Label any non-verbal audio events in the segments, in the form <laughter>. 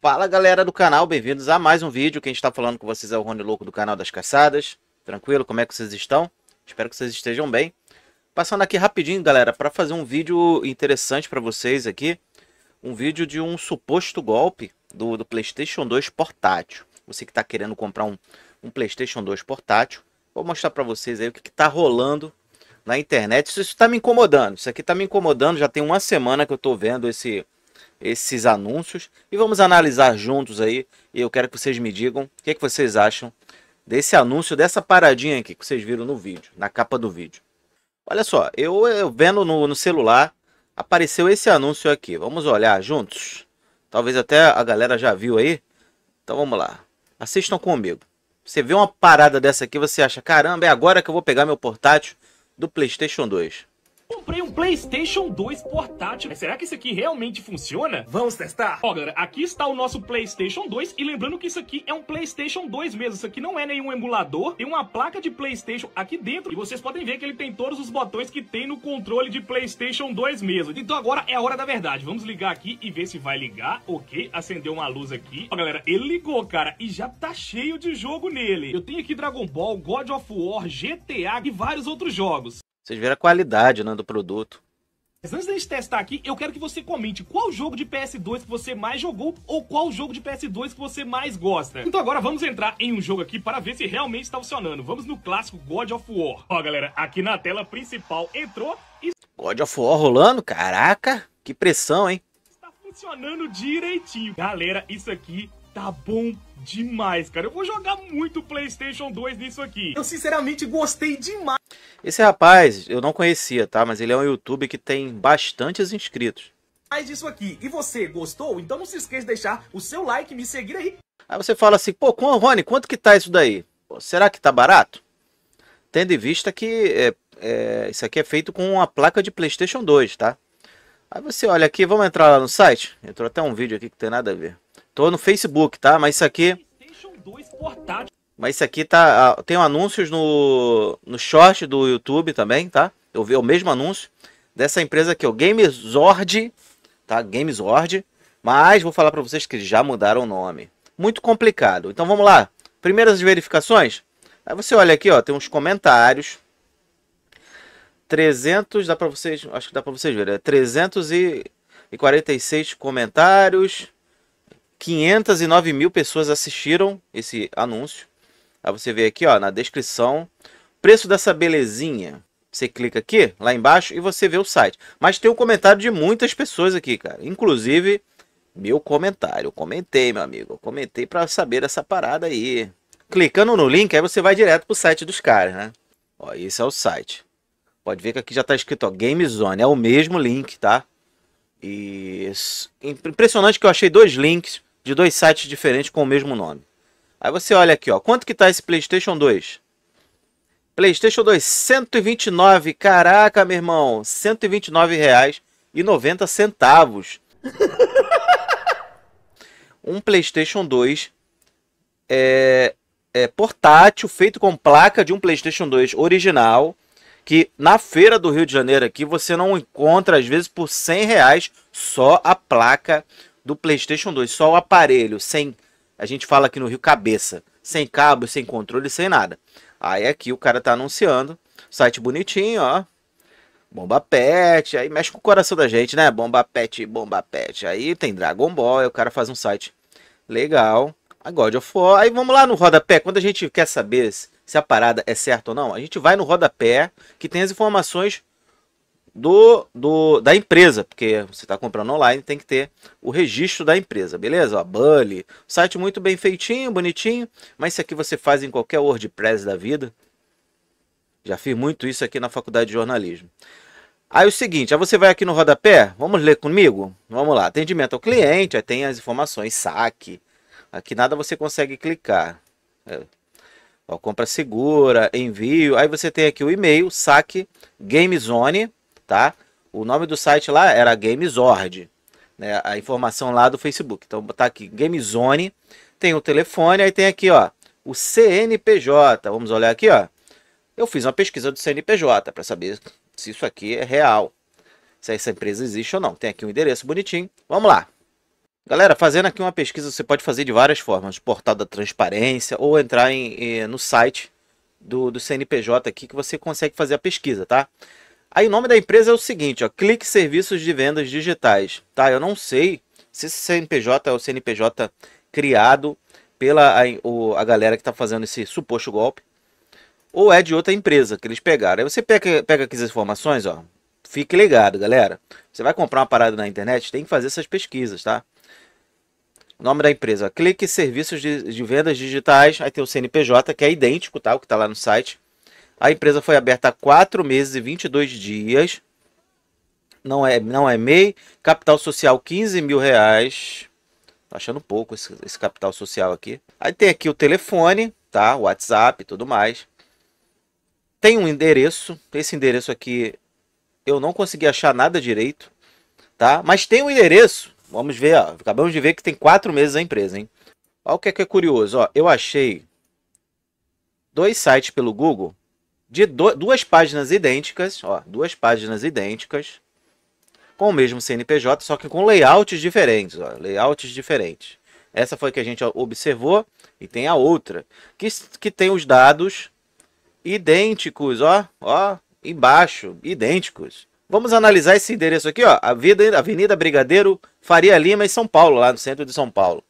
Fala galera do canal, bem-vindos a mais um vídeo. Quem está falando com vocês é o Rony Louco do canal das Caçadas. Tranquilo? Como é que vocês estão? Espero que vocês estejam bem. Passando aqui rapidinho, galera, para fazer um vídeo interessante para vocês aqui. Um vídeo de um suposto golpe do, do PlayStation 2 portátil. Você que está querendo comprar um, um PlayStation 2 portátil. Vou mostrar para vocês aí o que está rolando na internet. Isso está me incomodando. Isso aqui está me incomodando. Já tem uma semana que eu estou vendo esse esses anúncios e vamos analisar juntos aí. E eu quero que vocês me digam o que, é que vocês acham desse anúncio, dessa paradinha aqui que vocês viram no vídeo, na capa do vídeo. Olha só, eu, eu vendo no, no celular, apareceu esse anúncio aqui. Vamos olhar juntos? Talvez até a galera já viu aí. Então vamos lá. Assistam comigo. Você vê uma parada dessa aqui, você acha, caramba, é agora que eu vou pegar meu portátil do PlayStation 2. Comprei um PlayStation 2 portátil. Mas será que isso aqui realmente funciona? Vamos testar? Ó, galera, aqui está o nosso PlayStation 2. E lembrando que isso aqui é um PlayStation 2 mesmo. Isso aqui não é nenhum emulador. Tem uma placa de PlayStation aqui dentro. E vocês podem ver que ele tem todos os botões que tem no controle de PlayStation 2 mesmo. Então agora é a hora da verdade. Vamos ligar aqui e ver se vai ligar. Ok, acendeu uma luz aqui. Ó, galera, ele ligou, cara. E já tá cheio de jogo nele. Eu tenho aqui Dragon Ball, God of War, GTA e vários outros jogos. Vocês viram a qualidade né, do produto. Mas antes da gente testar aqui, eu quero que você comente qual jogo de PS2 que você mais jogou ou qual jogo de PS2 que você mais gosta. Então agora vamos entrar em um jogo aqui para ver se realmente está funcionando. Vamos no clássico God of War. Ó, galera, aqui na tela principal entrou e... God of War rolando? Caraca, que pressão, hein? Está funcionando direitinho. Galera, isso aqui tá bom demais, cara. Eu vou jogar muito PlayStation 2 nisso aqui. Eu sinceramente gostei demais. Esse rapaz, eu não conhecia, tá? Mas ele é um YouTube que tem bastantes inscritos. Mais disso aqui. E você gostou? Então não se esqueça de deixar o seu like e me seguir aí. Aí você fala assim, pô, Rony, quanto que tá isso daí? Pô, será que tá barato? Tendo em vista que é, é, isso aqui é feito com uma placa de PlayStation 2, tá? Aí você olha aqui, vamos entrar lá no site? Entrou até um vídeo aqui que tem nada a ver. Tô no Facebook, tá? Mas isso aqui. Mas isso aqui tá. Ah, tem anúncios no, no short do YouTube também, tá? Eu vi é o mesmo anúncio dessa empresa aqui, o Gamezord, tá? Gamezord. Mas vou falar para vocês que já mudaram o nome. Muito complicado. Então vamos lá. Primeiras verificações. Aí você olha aqui, ó, tem uns comentários. 300, dá para vocês, acho que dá para vocês verem, é 346 comentários. 509 mil pessoas assistiram esse anúncio. Aí você vê aqui, ó, na descrição, preço dessa belezinha. Você clica aqui, lá embaixo, e você vê o site. Mas tem um comentário de muitas pessoas aqui, cara. Inclusive, meu comentário. Eu comentei, meu amigo. Eu comentei para saber essa parada aí. Clicando no link, aí você vai direto pro site dos caras, né? Ó, esse é o site. Pode ver que aqui já tá escrito, ó, Game Zone. É o mesmo link, tá? E impressionante que eu achei dois links de dois sites diferentes com o mesmo nome. Aí você olha aqui, ó, quanto que tá esse PlayStation 2? PlayStation 2 129, caraca, meu irmão, 129 reais e 90 centavos. <laughs> um PlayStation 2 é, é, portátil feito com placa de um PlayStation 2 original que na feira do Rio de Janeiro aqui você não encontra às vezes por 100 reais só a placa do PlayStation 2, só o aparelho, sem. A gente fala aqui no Rio Cabeça, sem cabo, sem controle, sem nada. Aí aqui o cara tá anunciando, site bonitinho, ó. Bomba Pet, aí mexe com o coração da gente, né? Bomba Pet, Bomba Pet. Aí tem Dragon Ball, aí o cara faz um site legal. A God of War. Aí vamos lá no rodapé. Quando a gente quer saber se a parada é certa ou não, a gente vai no rodapé que tem as informações do, do da empresa, porque você está comprando online, tem que ter o registro da empresa, beleza? A Bully, site muito bem feitinho, bonitinho, mas isso aqui você faz em qualquer WordPress da vida. Já fiz muito isso aqui na faculdade de jornalismo. Aí o seguinte, aí você vai aqui no rodapé, vamos ler comigo? Vamos lá, atendimento ao cliente, aí tem as informações, saque. Aqui nada você consegue clicar. É. Ó, compra segura, envio. Aí você tem aqui o e-mail, saque, gamezone, tá? O nome do site lá era Gamezord, né? A informação lá do Facebook. Então tá aqui Gamezone, tem o telefone, aí tem aqui, ó, o CNPJ. Vamos olhar aqui, ó. Eu fiz uma pesquisa do CNPJ para saber se isso aqui é real. Se essa empresa existe ou não. Tem aqui um endereço bonitinho. Vamos lá. Galera, fazendo aqui uma pesquisa, você pode fazer de várias formas. portal da transparência ou entrar em, eh, no site do, do CNPJ aqui que você consegue fazer a pesquisa, tá? Aí o nome da empresa é o seguinte, ó, Clique Serviços de Vendas Digitais, tá? Eu não sei se esse CNPJ é o CNPJ criado pela a, o, a galera que está fazendo esse suposto golpe, ou é de outra empresa que eles pegaram. Aí você pega, pega aqui as informações, ó. Fique ligado, galera. Você vai comprar uma parada na internet, tem que fazer essas pesquisas, tá? O nome da empresa, ó, clique serviços de, de vendas digitais, aí tem o CNPJ, que é idêntico, tá? O que está lá no site. A empresa foi aberta há 4 meses e 22 dias. Não é, não é MEI. Capital social 15 mil reais. Tô tá achando pouco esse, esse capital social aqui. Aí tem aqui o telefone, tá? WhatsApp e tudo mais. Tem um endereço. Esse endereço aqui eu não consegui achar nada direito, tá? Mas tem um endereço. Vamos ver, ó. Acabamos de ver que tem quatro meses a empresa, hein? Olha o que é, que é curioso, ó. Eu achei dois sites pelo Google de do, duas páginas idênticas, ó, duas páginas idênticas, com o mesmo CNPJ, só que com layouts diferentes, ó, layouts diferentes. Essa foi que a gente observou e tem a outra, que, que tem os dados idênticos, ó, ó, embaixo, idênticos. Vamos analisar esse endereço aqui, ó, Avenida Brigadeiro Faria Lima, em São Paulo, lá no centro de São Paulo.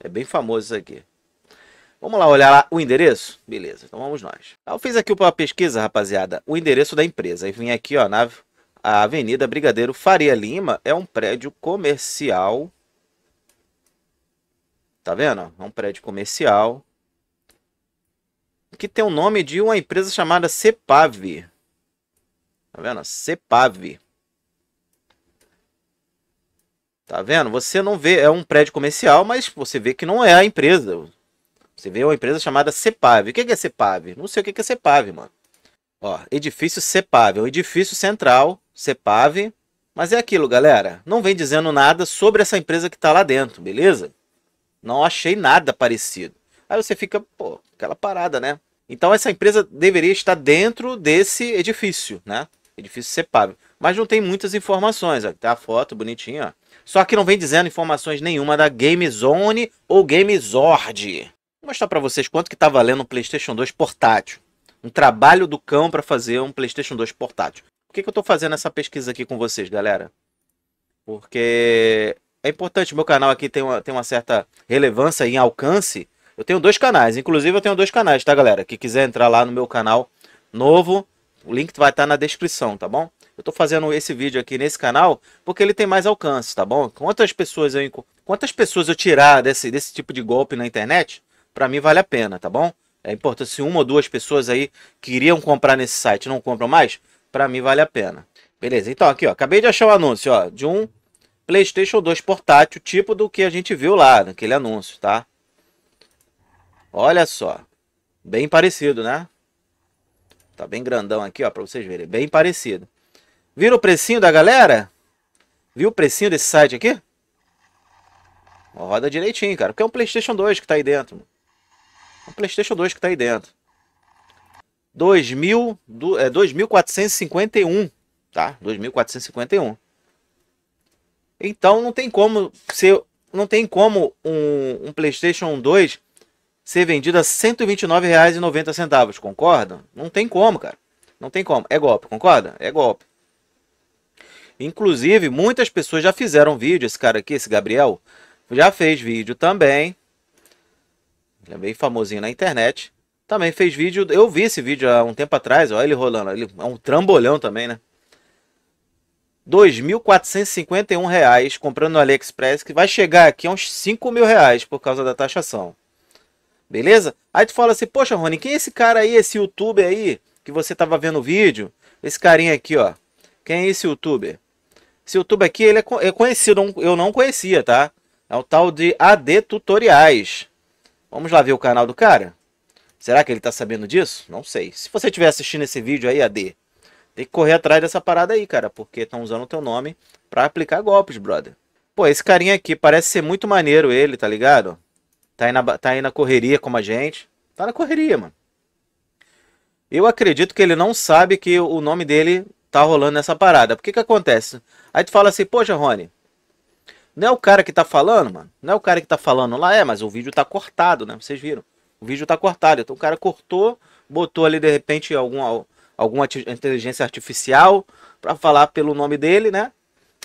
É bem famoso isso aqui. Vamos lá olhar lá o endereço? Beleza, então vamos nós. Tá, eu fiz aqui uma pesquisa, rapaziada, o endereço da empresa. E vim aqui, ó, na Avenida Brigadeiro Faria Lima. É um prédio comercial. Tá vendo? É um prédio comercial. Que tem o nome de uma empresa chamada Cepav. Tá vendo? Cepav. Tá vendo? Você não vê, é um prédio comercial, mas você vê que não é a empresa. Você vê uma empresa chamada CEPAV. O que é CEPAV? Não sei o que é CEPAV, mano. Ó, edifício CEPAV, é um edifício central, CEPAV. Mas é aquilo, galera. Não vem dizendo nada sobre essa empresa que tá lá dentro, beleza? Não achei nada parecido. Aí você fica, pô, aquela parada, né? Então essa empresa deveria estar dentro desse edifício, né? Edifício CEPAV. Mas não tem muitas informações. Ó. Tá a foto bonitinha, ó. Só que não vem dizendo informações nenhuma da Game Zone ou Game Zord. Vou mostrar para vocês quanto que está valendo um PlayStation 2 portátil. Um trabalho do cão para fazer um PlayStation 2 portátil. Por que, que eu estou fazendo essa pesquisa aqui com vocês, galera? Porque é importante, meu canal aqui tem uma, tem uma certa relevância em alcance. Eu tenho dois canais, inclusive eu tenho dois canais, tá, galera? Que quiser entrar lá no meu canal novo, o link vai estar tá na descrição, tá bom? Eu tô fazendo esse vídeo aqui nesse canal porque ele tem mais alcance, tá bom? Quantas pessoas eu, quantas pessoas eu tirar desse, desse tipo de golpe na internet, para mim vale a pena, tá bom? É importante se uma ou duas pessoas aí queriam comprar nesse site, não compram mais, para mim vale a pena. Beleza? Então aqui, ó, acabei de achar o um anúncio, ó, de um PlayStation 2 portátil, tipo do que a gente viu lá naquele anúncio, tá? Olha só. Bem parecido, né? Tá bem grandão aqui, ó, para vocês verem, bem parecido. Viram o precinho da galera? Viu o precinho desse site aqui? Roda direitinho, cara, porque é um PlayStation 2 que tá aí dentro o PlayStation 2 que está aí dentro. 2000, do, é, 2451, tá? 2451. Então não tem como ser, não tem como um, um PlayStation 2 ser vendido a R$ 129,90, concorda? Não tem como, cara. Não tem como. É golpe, concorda? É golpe. Inclusive, muitas pessoas já fizeram vídeo, esse cara aqui, esse Gabriel, já fez vídeo também ele é bem famosinho na internet. Também fez vídeo. Eu vi esse vídeo há um tempo atrás, olha ele rolando. Ele é um trambolhão também, né? R$ 2.451 comprando no AliExpress, que vai chegar aqui a uns R$ mil reais por causa da taxação. Beleza? Aí tu fala assim, poxa, Rony, quem é esse cara aí, esse youtuber aí, que você tava vendo o vídeo? Esse carinha aqui, ó. Quem é esse youtuber? Esse youtuber aqui, ele é, é conhecido, eu não conhecia, tá? É o tal de AD Tutoriais. Vamos lá ver o canal do cara? Será que ele está sabendo disso? Não sei. Se você estiver assistindo esse vídeo aí, AD, tem que correr atrás dessa parada aí, cara, porque estão usando o teu nome para aplicar golpes, brother. Pô, esse carinha aqui parece ser muito maneiro ele, tá ligado? Tá aí na, tá aí na correria como a gente. Tá na correria, mano. Eu acredito que ele não sabe que o nome dele tá rolando nessa parada. Porque que acontece? Aí tu fala assim, poxa, Rony, não é o cara que tá falando, mano. Não é o cara que tá falando lá, é, mas o vídeo tá cortado, né? Vocês viram. O vídeo tá cortado. Então o cara cortou, botou ali de repente alguma, alguma inteligência artificial para falar pelo nome dele, né?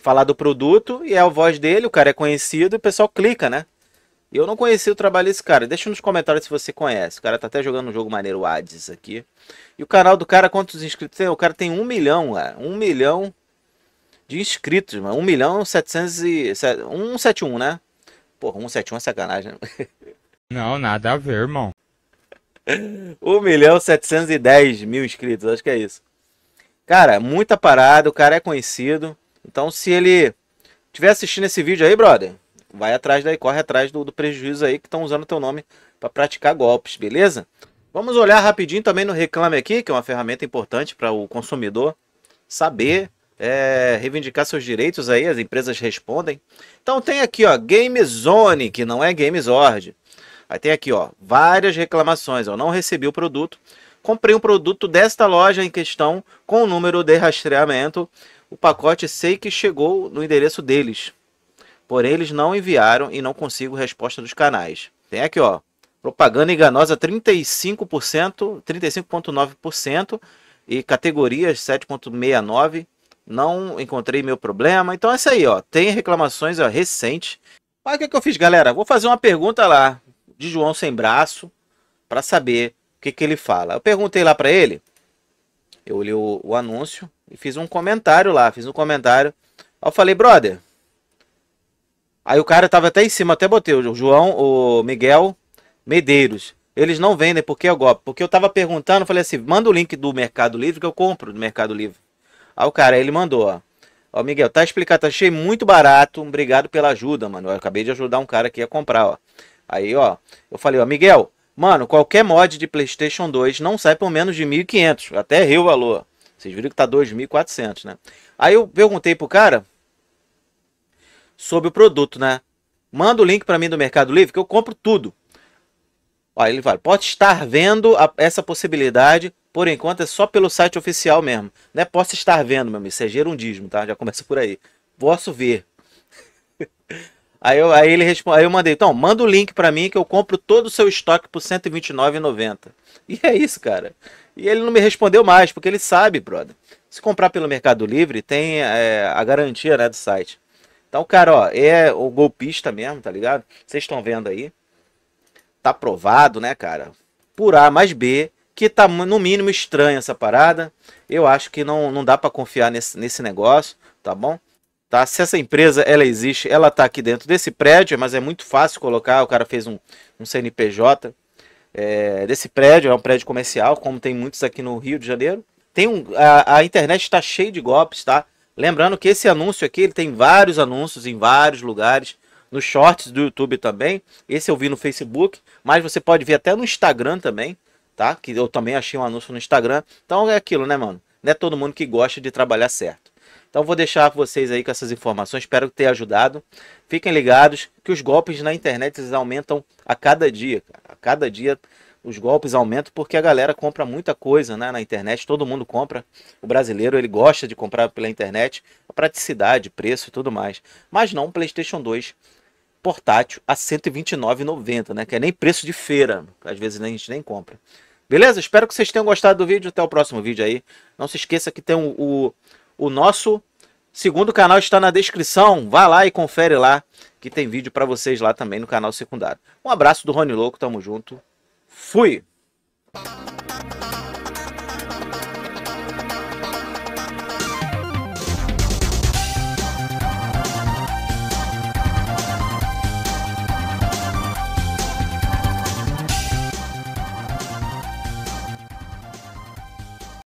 Falar do produto e é a voz dele, o cara é conhecido e o pessoal clica, né? E eu não conheci o trabalho desse cara. Deixa nos comentários se você conhece. O cara tá até jogando um jogo maneiro Hades aqui. E o canal do cara, quantos inscritos tem? O cara tem um milhão, cara. É. Um milhão de inscritos, mano. 1 milhão 700 e... 171, né? Porra, 171 é sacanagem, né? <laughs> Não, nada a ver, irmão. 1 milhão 710 mil inscritos, acho que é isso. Cara, muita parada, o cara é conhecido. Então, se ele tiver assistindo esse vídeo aí, brother, vai atrás daí, corre atrás do, do prejuízo aí que estão usando teu nome para praticar golpes, beleza? Vamos olhar rapidinho também no Reclame Aqui, que é uma ferramenta importante para o consumidor saber é, reivindicar seus direitos aí, as empresas respondem. Então tem aqui, ó, Game Zone, que não é Game Zord. Aí tem aqui, ó, várias reclamações, ó, não recebi o produto, comprei um produto desta loja em questão com o número de rastreamento, o pacote sei que chegou no endereço deles, porém eles não enviaram e não consigo resposta dos canais. Tem aqui, ó, propaganda enganosa 35%, 35.9% e categorias 7.69%, não encontrei meu problema. Então é isso aí, ó. Tem reclamações ó, recente. Mas o que, é que eu fiz, galera. Vou fazer uma pergunta lá de João Sem Braço para saber o que, que ele fala. Eu perguntei lá para ele, eu olhei o, o, anúncio e fiz um comentário lá. Fiz um comentário. Aí eu falei, brother. Aí o cara tava até em cima, até botei o João, o Miguel Medeiros. Eles não vendem porque é golpe. Porque eu tava perguntando, falei assim, manda o link do Mercado Livre que eu compro do Mercado Livre. Aí o cara, ele mandou, ó. Ó, Miguel, tá explicado, achei tá muito barato. Obrigado pela ajuda, mano. Eu acabei de ajudar um cara aqui a comprar, ó. Aí, ó, eu falei, ó, Miguel, mano, qualquer mod de PlayStation 2 não sai por menos de 1.500. Até errei o valor. Vocês viram que tá 2.400, né? Aí eu perguntei pro cara sobre o produto, né? Manda o link para mim do Mercado Livre que eu compro tudo. Aí ele fala, pode estar vendo a, essa possibilidade por enquanto é só pelo site oficial mesmo. né? posso estar vendo, meu amigo. Isso é gerundismo, tá? Já começa por aí. Posso ver. <laughs> aí, eu, aí ele responde, aí eu mandei, então, manda o link para mim que eu compro todo o seu estoque por 129,90. E é isso, cara. E ele não me respondeu mais, porque ele sabe, brother. Se comprar pelo Mercado Livre, tem é, a garantia né, do site. Então, cara, ó, é o golpista mesmo, tá ligado? Vocês estão vendo aí. Tá provado, né, cara? Por A mais B, que tá no mínimo estranha essa parada. Eu acho que não, não dá para confiar nesse, nesse negócio, tá bom? Tá? Se essa empresa ela existe, ela tá aqui dentro desse prédio, mas é muito fácil colocar. O cara fez um, um CNPJ é, desse prédio, é um prédio comercial, como tem muitos aqui no Rio de Janeiro. Tem um, a, a internet está cheia de golpes, tá? Lembrando que esse anúncio aqui, ele tem vários anúncios em vários lugares, nos shorts do YouTube também. Esse eu vi no Facebook, mas você pode ver até no Instagram também tá? Que eu também achei um anúncio no Instagram. Então é aquilo, né, mano? Não é todo mundo que gosta de trabalhar certo. Então vou deixar vocês aí com essas informações, espero ter ajudado. Fiquem ligados que os golpes na internet eles aumentam a cada dia, A cada dia os golpes aumentam porque a galera compra muita coisa né, na internet, todo mundo compra. O brasileiro ele gosta de comprar pela internet, a praticidade, preço e tudo mais. Mas não um PlayStation 2 portátil a R$ 129,90, né? Que é nem preço de feira, às vezes a gente nem compra. Beleza? Espero que vocês tenham gostado do vídeo. Até o próximo vídeo aí. Não se esqueça que tem o, o, o nosso segundo canal está na descrição. Vá lá e confere lá que tem vídeo para vocês lá também no canal secundário. Um abraço do Rony Louco, tamo junto. Fui!